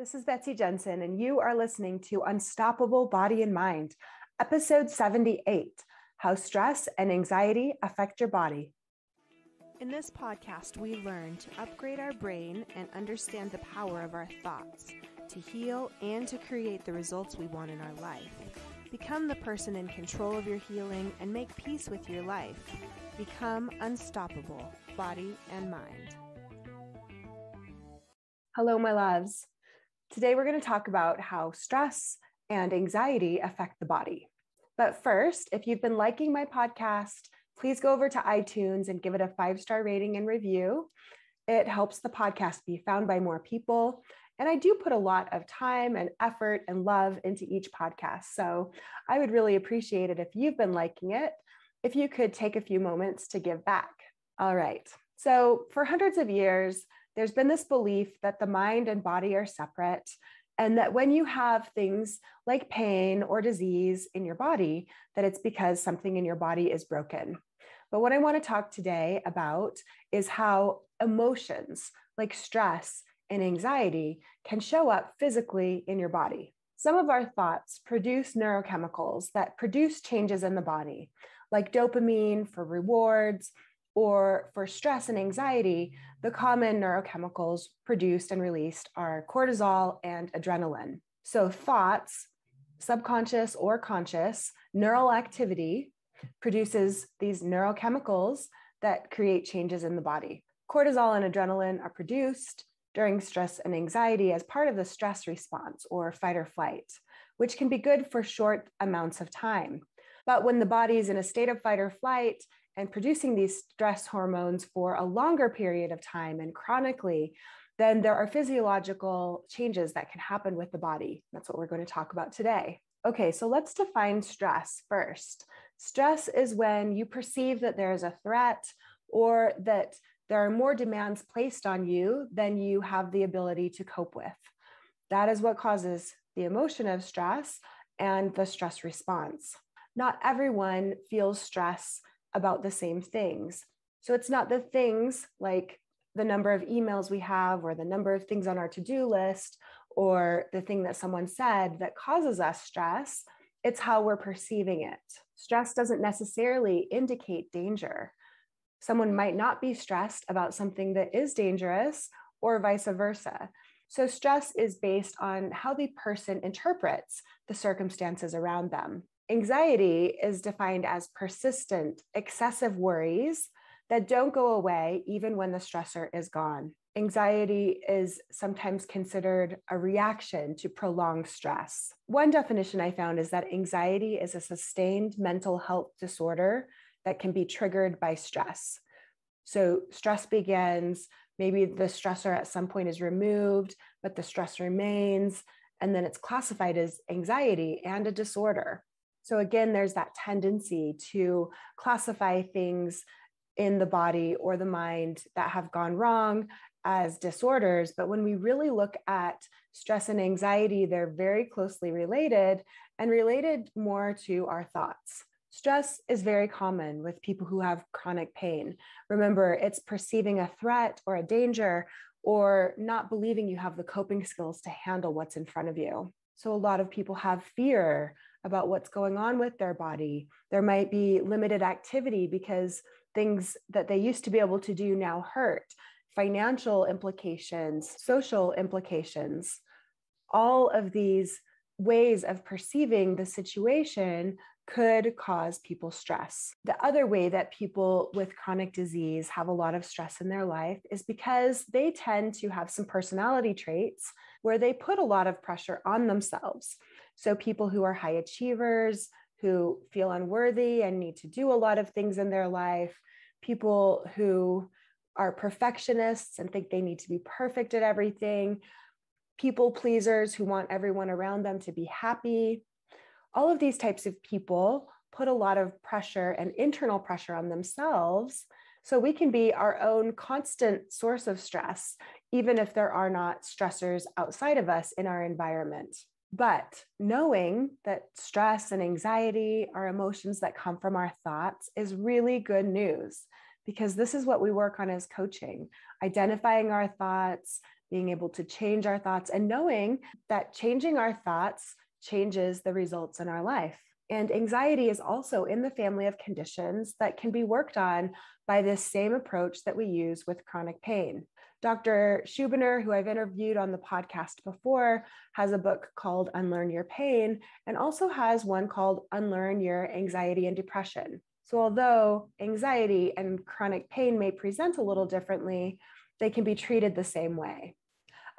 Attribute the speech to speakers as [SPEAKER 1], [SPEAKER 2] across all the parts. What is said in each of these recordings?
[SPEAKER 1] This is Betsy Jensen, and you are listening to Unstoppable Body and Mind, episode 78 How Stress and Anxiety Affect Your Body. In this podcast, we learn to upgrade our brain and understand the power of our thoughts to heal and to create the results we want in our life. Become the person in control of your healing and make peace with your life. Become unstoppable, body and mind. Hello, my loves. Today, we're going to talk about how stress and anxiety affect the body. But first, if you've been liking my podcast, please go over to iTunes and give it a five star rating and review. It helps the podcast be found by more people. And I do put a lot of time and effort and love into each podcast. So I would really appreciate it if you've been liking it, if you could take a few moments to give back. All right. So, for hundreds of years, there's been this belief that the mind and body are separate, and that when you have things like pain or disease in your body, that it's because something in your body is broken. But what I want to talk today about is how emotions like stress and anxiety can show up physically in your body. Some of our thoughts produce neurochemicals that produce changes in the body, like dopamine for rewards, or for stress and anxiety, the common neurochemicals produced and released are cortisol and adrenaline. So, thoughts, subconscious or conscious, neural activity produces these neurochemicals that create changes in the body. Cortisol and adrenaline are produced during stress and anxiety as part of the stress response or fight or flight, which can be good for short amounts of time. But when the body is in a state of fight or flight, and producing these stress hormones for a longer period of time and chronically, then there are physiological changes that can happen with the body. That's what we're going to talk about today. Okay, so let's define stress first. Stress is when you perceive that there is a threat or that there are more demands placed on you than you have the ability to cope with. That is what causes the emotion of stress and the stress response. Not everyone feels stress about the same things. So it's not the things like the number of emails we have or the number of things on our to do list or the thing that someone said that causes us stress. It's how we're perceiving it. Stress doesn't necessarily indicate danger. Someone might not be stressed about something that is dangerous or vice versa. So, stress is based on how the person interprets the circumstances around them. Anxiety is defined as persistent, excessive worries that don't go away even when the stressor is gone. Anxiety is sometimes considered a reaction to prolonged stress. One definition I found is that anxiety is a sustained mental health disorder that can be triggered by stress. So, stress begins, maybe the stressor at some point is removed, but the stress remains, and then it's classified as anxiety and a disorder. So, again, there's that tendency to classify things in the body or the mind that have gone wrong as disorders. But when we really look at stress and anxiety, they're very closely related and related more to our thoughts. Stress is very common with people who have chronic pain. Remember, it's perceiving a threat or a danger or not believing you have the coping skills to handle what's in front of you. So, a lot of people have fear about what's going on with their body. There might be limited activity because things that they used to be able to do now hurt, financial implications, social implications. All of these ways of perceiving the situation could cause people stress. The other way that people with chronic disease have a lot of stress in their life is because they tend to have some personality traits where they put a lot of pressure on themselves. So, people who are high achievers, who feel unworthy and need to do a lot of things in their life, people who are perfectionists and think they need to be perfect at everything, people pleasers who want everyone around them to be happy. All of these types of people put a lot of pressure and internal pressure on themselves. So we can be our own constant source of stress, even if there are not stressors outside of us in our environment. But knowing that stress and anxiety are emotions that come from our thoughts is really good news because this is what we work on as coaching identifying our thoughts, being able to change our thoughts, and knowing that changing our thoughts changes the results in our life. And anxiety is also in the family of conditions that can be worked on by this same approach that we use with chronic pain. Dr. Schubiner, who I've interviewed on the podcast before, has a book called Unlearn Your Pain and also has one called Unlearn Your Anxiety and Depression. So, although anxiety and chronic pain may present a little differently, they can be treated the same way.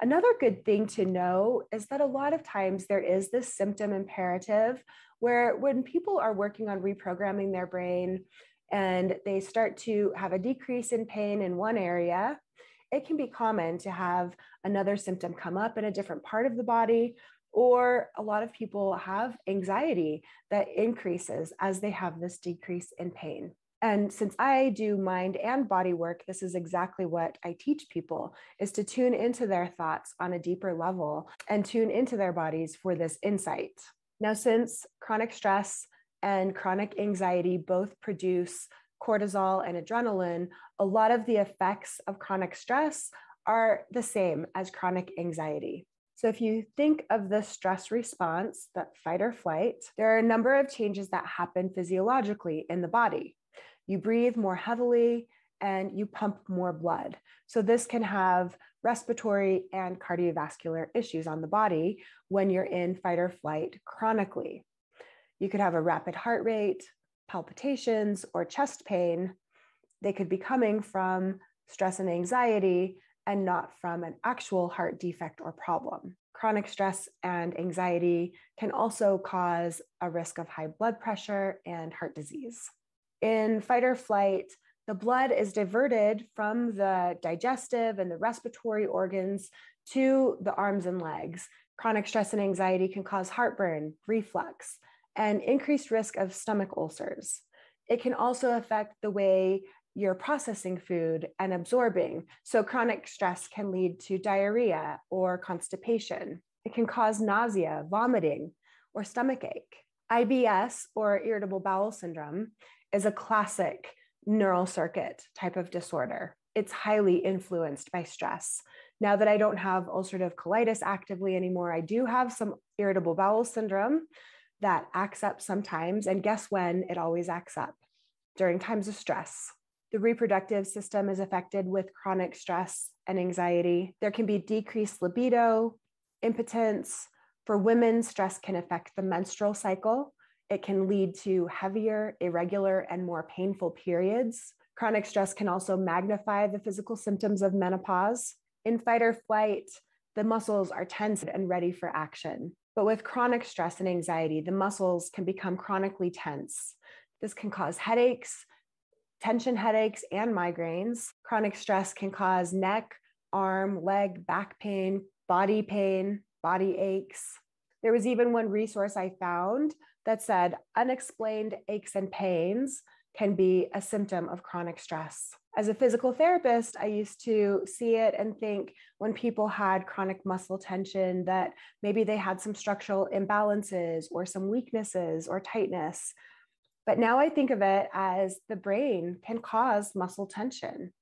[SPEAKER 1] Another good thing to know is that a lot of times there is this symptom imperative where when people are working on reprogramming their brain and they start to have a decrease in pain in one area, it can be common to have another symptom come up in a different part of the body. Or a lot of people have anxiety that increases as they have this decrease in pain. And since I do mind and body work, this is exactly what I teach people is to tune into their thoughts on a deeper level and tune into their bodies for this insight. Now, since chronic stress and chronic anxiety both produce cortisol and adrenaline, a lot of the effects of chronic stress are the same as chronic anxiety. So, if you think of the stress response, that fight or flight, there are a number of changes that happen physiologically in the body. You breathe more heavily and you pump more blood. So, this can have respiratory and cardiovascular issues on the body when you're in fight or flight chronically. You could have a rapid heart rate, palpitations, or chest pain. They could be coming from stress and anxiety and not from an actual heart defect or problem. Chronic stress and anxiety can also cause a risk of high blood pressure and heart disease. In fight or flight, the blood is diverted from the digestive and the respiratory organs to the arms and legs. Chronic stress and anxiety can cause heartburn, reflux, and increased risk of stomach ulcers. It can also affect the way you're processing food and absorbing. So, chronic stress can lead to diarrhea or constipation. It can cause nausea, vomiting, or stomach ache. IBS, or irritable bowel syndrome, is a classic neural circuit type of disorder. It's highly influenced by stress. Now that I don't have ulcerative colitis actively anymore, I do have some irritable bowel syndrome that acts up sometimes. And guess when? It always acts up during times of stress. The reproductive system is affected with chronic stress and anxiety. There can be decreased libido, impotence. For women, stress can affect the menstrual cycle, it can lead to heavier, irregular, and more painful periods. Chronic stress can also magnify the physical symptoms of menopause. In fight or flight, the muscles are tense and ready for action. But with chronic stress and anxiety, the muscles can become chronically tense. This can cause headaches, tension headaches, and migraines. Chronic stress can cause neck, arm, leg, back pain, body pain, body aches. There was even one resource I found that said unexplained aches and pains can be a symptom of chronic stress. As a physical therapist, I used to see it and think when people had chronic muscle tension that maybe they had some structural imbalances or some weaknesses or tightness. But now I think of it as the brain can cause muscle tension.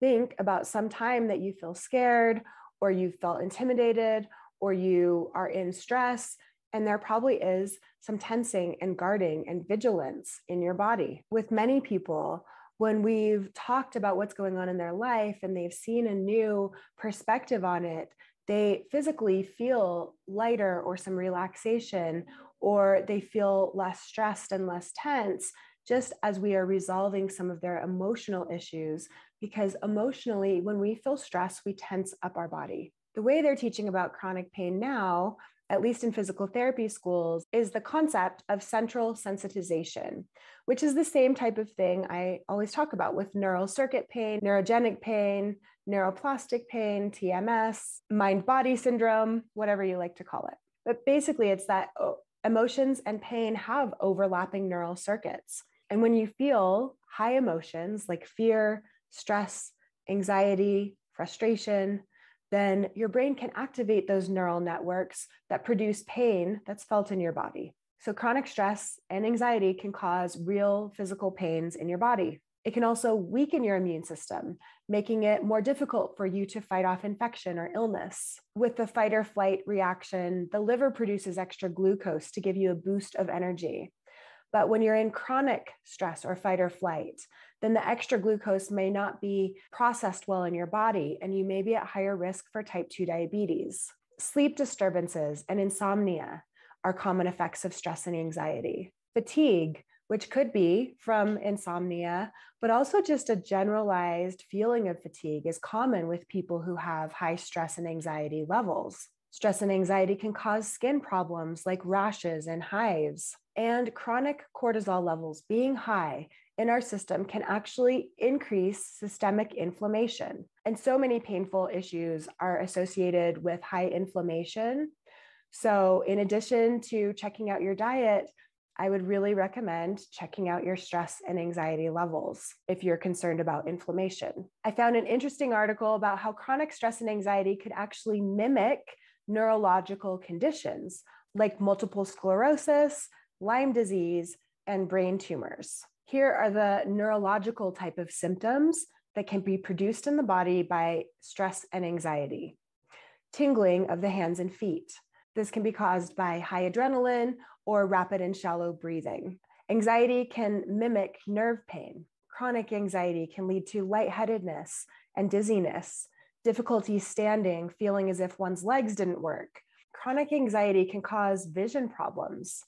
[SPEAKER 1] Think about some time that you feel scared or you felt intimidated or you are in stress, and there probably is some tensing and guarding and vigilance in your body. With many people, when we've talked about what's going on in their life and they've seen a new perspective on it, they physically feel lighter or some relaxation, or they feel less stressed and less tense, just as we are resolving some of their emotional issues. Because emotionally, when we feel stress, we tense up our body. The way they're teaching about chronic pain now, at least in physical therapy schools, is the concept of central sensitization, which is the same type of thing I always talk about with neural circuit pain, neurogenic pain, neuroplastic pain, TMS, mind body syndrome, whatever you like to call it. But basically, it's that oh, emotions and pain have overlapping neural circuits. And when you feel high emotions like fear, stress, anxiety, frustration, then your brain can activate those neural networks that produce pain that's felt in your body. So, chronic stress and anxiety can cause real physical pains in your body. It can also weaken your immune system, making it more difficult for you to fight off infection or illness. With the fight or flight reaction, the liver produces extra glucose to give you a boost of energy. But when you're in chronic stress or fight or flight, then the extra glucose may not be processed well in your body, and you may be at higher risk for type 2 diabetes. Sleep disturbances and insomnia are common effects of stress and anxiety. Fatigue, which could be from insomnia, but also just a generalized feeling of fatigue, is common with people who have high stress and anxiety levels. Stress and anxiety can cause skin problems like rashes and hives. And chronic cortisol levels being high in our system can actually increase systemic inflammation. And so many painful issues are associated with high inflammation. So, in addition to checking out your diet, I would really recommend checking out your stress and anxiety levels if you're concerned about inflammation. I found an interesting article about how chronic stress and anxiety could actually mimic neurological conditions like multiple sclerosis, Lyme disease, and brain tumors. Here are the neurological type of symptoms that can be produced in the body by stress and anxiety. Tingling of the hands and feet. This can be caused by high adrenaline or rapid and shallow breathing. Anxiety can mimic nerve pain. Chronic anxiety can lead to lightheadedness and dizziness, difficulty standing, feeling as if one's legs didn't work. Chronic anxiety can cause vision problems,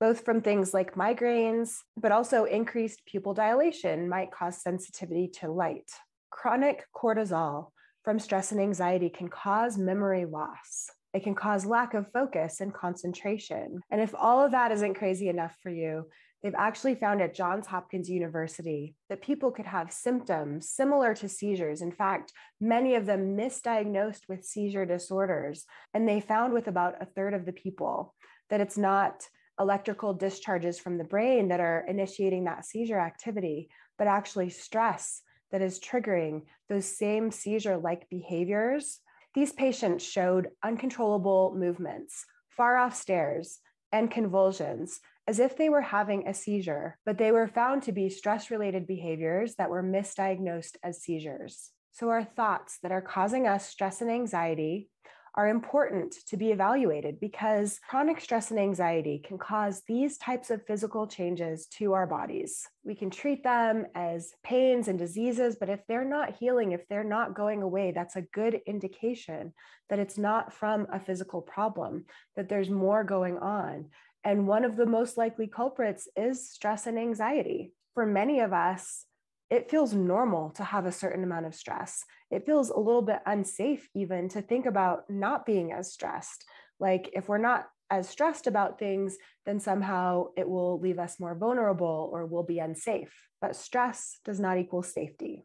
[SPEAKER 1] both from things like migraines, but also increased pupil dilation might cause sensitivity to light. Chronic cortisol from stress and anxiety can cause memory loss. It can cause lack of focus and concentration. And if all of that isn't crazy enough for you, They've actually found at Johns Hopkins University that people could have symptoms similar to seizures. In fact, many of them misdiagnosed with seizure disorders. And they found with about a third of the people that it's not electrical discharges from the brain that are initiating that seizure activity, but actually stress that is triggering those same seizure like behaviors. These patients showed uncontrollable movements, far off stares, and convulsions as if they were having a seizure, but they were found to be stress related behaviors that were misdiagnosed as seizures. So, our thoughts that are causing us stress and anxiety are important to be evaluated because chronic stress and anxiety can cause these types of physical changes to our bodies. We can treat them as pains and diseases, but if they're not healing, if they're not going away, that's a good indication that it's not from a physical problem, that there's more going on. And one of the most likely culprits is stress and anxiety. For many of us, it feels normal to have a certain amount of stress. It feels a little bit unsafe, even to think about not being as stressed. Like, if we're not as stressed about things, then somehow it will leave us more vulnerable or will be unsafe. But stress does not equal safety.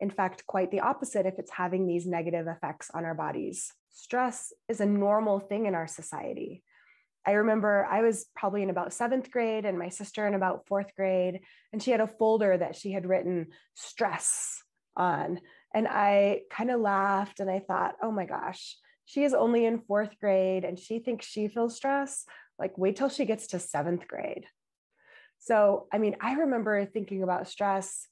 [SPEAKER 1] In fact, quite the opposite if it's having these negative effects on our bodies. Stress is a normal thing in our society. I remember I was probably in about seventh grade and my sister in about fourth grade, and she had a folder that she had written stress on. And I kind of laughed and I thought, oh my gosh, she is only in fourth grade and she thinks she feels stress. Like, wait till she gets to seventh grade. So, I mean, I remember thinking about stress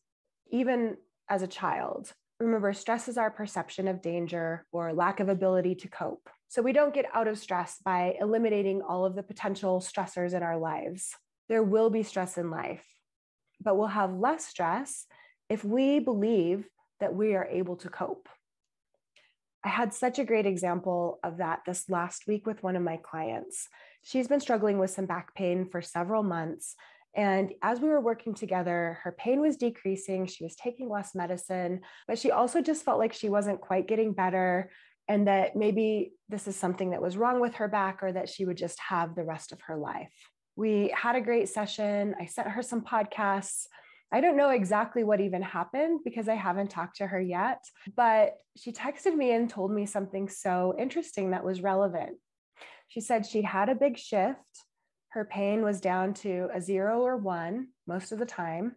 [SPEAKER 1] even as a child. Remember, stress is our perception of danger or lack of ability to cope so we don't get out of stress by eliminating all of the potential stressors in our lives. There will be stress in life, but we'll have less stress if we believe that we are able to cope. I had such a great example of that this last week with one of my clients. She's been struggling with some back pain for several months. And as we were working together, her pain was decreasing. She was taking less medicine, but she also just felt like she wasn't quite getting better and that maybe this is something that was wrong with her back or that she would just have the rest of her life. We had a great session. I sent her some podcasts. I don't know exactly what even happened because I haven't talked to her yet, but she texted me and told me something so interesting that was relevant. She said she had a big shift. Her pain was down to a zero or one most of the time.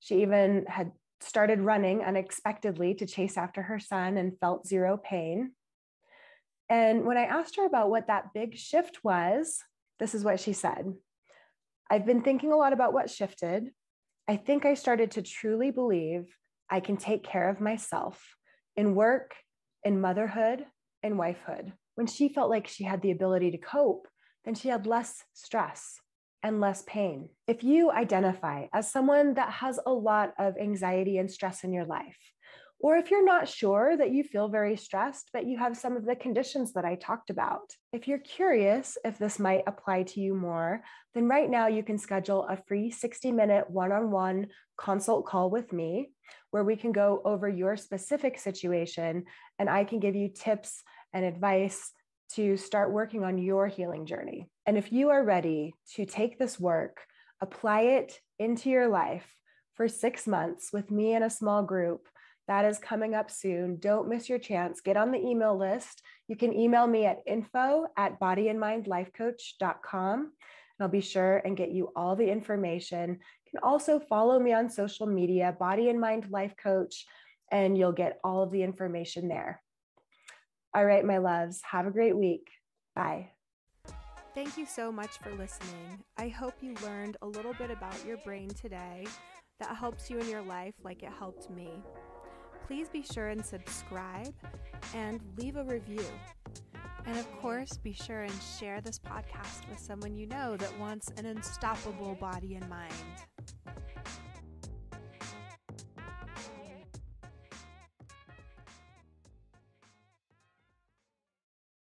[SPEAKER 1] She even had started running unexpectedly to chase after her son and felt zero pain. And when I asked her about what that big shift was, this is what she said I've been thinking a lot about what shifted. I think I started to truly believe I can take care of myself in work, in motherhood, in wifehood. When she felt like she had the ability to cope, then she had less stress and less pain. If you identify as someone that has a lot of anxiety and stress in your life, or if you're not sure that you feel very stressed, but you have some of the conditions that I talked about, if you're curious if this might apply to you more, then right now you can schedule a free 60 minute one on one consult call with me where we can go over your specific situation and I can give you tips and advice to start working on your healing journey. And if you are ready to take this work, apply it into your life for six months with me in a small group, that is coming up soon. Don't miss your chance. Get on the email list. You can email me at info at bodyandmindlifecoach.com. And I'll be sure and get you all the information. You can also follow me on social media, Body and Mind Life Coach, and you'll get all of the information there. All right, my loves, have a great week. Bye. Thank you so much for listening. I hope you learned a little bit about your brain today that helps you in your life like it helped me. Please be sure and subscribe and leave a review. And of course, be sure and share this podcast with someone you know that wants an unstoppable body and mind.